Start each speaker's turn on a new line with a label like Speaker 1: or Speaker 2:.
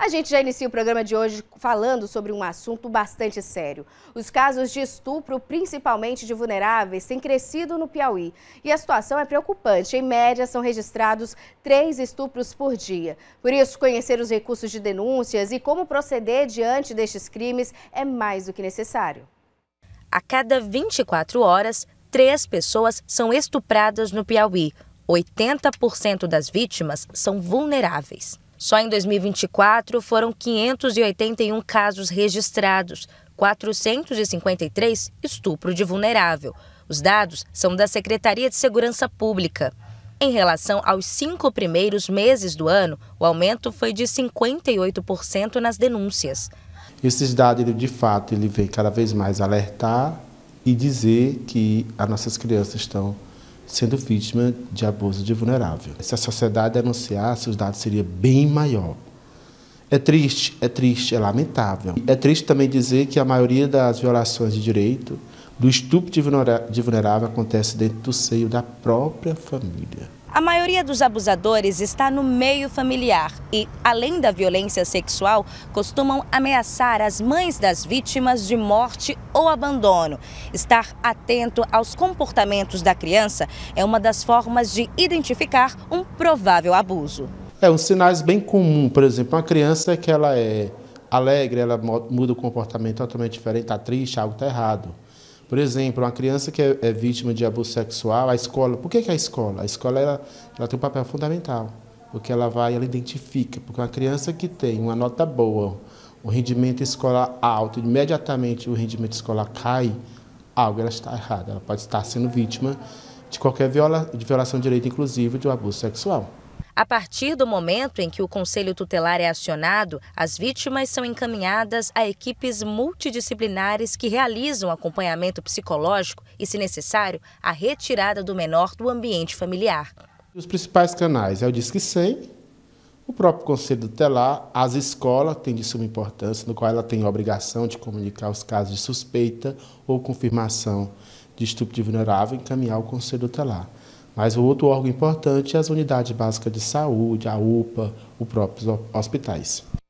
Speaker 1: A gente já inicia o programa de hoje falando sobre um assunto bastante sério. Os casos de estupro, principalmente de vulneráveis, têm crescido no Piauí. E a situação é preocupante. Em média, são registrados três estupros por dia. Por isso, conhecer os recursos de denúncias e como proceder diante destes crimes é mais do que necessário.
Speaker 2: A cada 24 horas, três pessoas são estupradas no Piauí. 80% das vítimas são vulneráveis. Só em 2024 foram 581 casos registrados, 453 estupro de vulnerável. Os dados são da Secretaria de Segurança Pública. Em relação aos cinco primeiros meses do ano, o aumento foi de 58% nas denúncias.
Speaker 3: Esses dados, ele, de fato, ele vem cada vez mais alertar e dizer que as nossas crianças estão sendo vítima de abuso de vulnerável. Se a sociedade denunciasse, os dados seria bem maior. É triste, é triste, é lamentável. É triste também dizer que a maioria das violações de direito, do estupro de vulnerável, acontece dentro do seio da própria família.
Speaker 2: A maioria dos abusadores está no meio familiar e, além da violência sexual, costumam ameaçar as mães das vítimas de morte ou abandono. Estar atento aos comportamentos da criança é uma das formas de identificar um provável abuso.
Speaker 3: É, uns sinais bem comum, por exemplo, uma criança que ela é alegre, ela muda o comportamento totalmente diferente, está triste, algo está errado. Por exemplo, uma criança que é, é vítima de abuso sexual, a escola, por que, que a escola? A escola ela, ela tem um papel fundamental, porque ela vai, ela identifica, porque uma criança que tem uma nota boa, o rendimento escolar alto, imediatamente o rendimento escolar cai, algo ela está errada, ela pode estar sendo vítima de qualquer viola, de violação de direito, inclusive de um abuso sexual.
Speaker 2: A partir do momento em que o conselho tutelar é acionado, as vítimas são encaminhadas a equipes multidisciplinares que realizam acompanhamento psicológico e, se necessário, a retirada do menor do ambiente familiar.
Speaker 3: Os principais canais é o Disque 100, o próprio Conselho Tutelar, as escolas, que tem de suma importância, no qual ela tem a obrigação de comunicar os casos de suspeita ou confirmação de estupro de vulnerável e encaminhar ao Conselho Tutelar. Mas o outro órgão importante é as unidades básicas de saúde, a UPA, os próprios hospitais.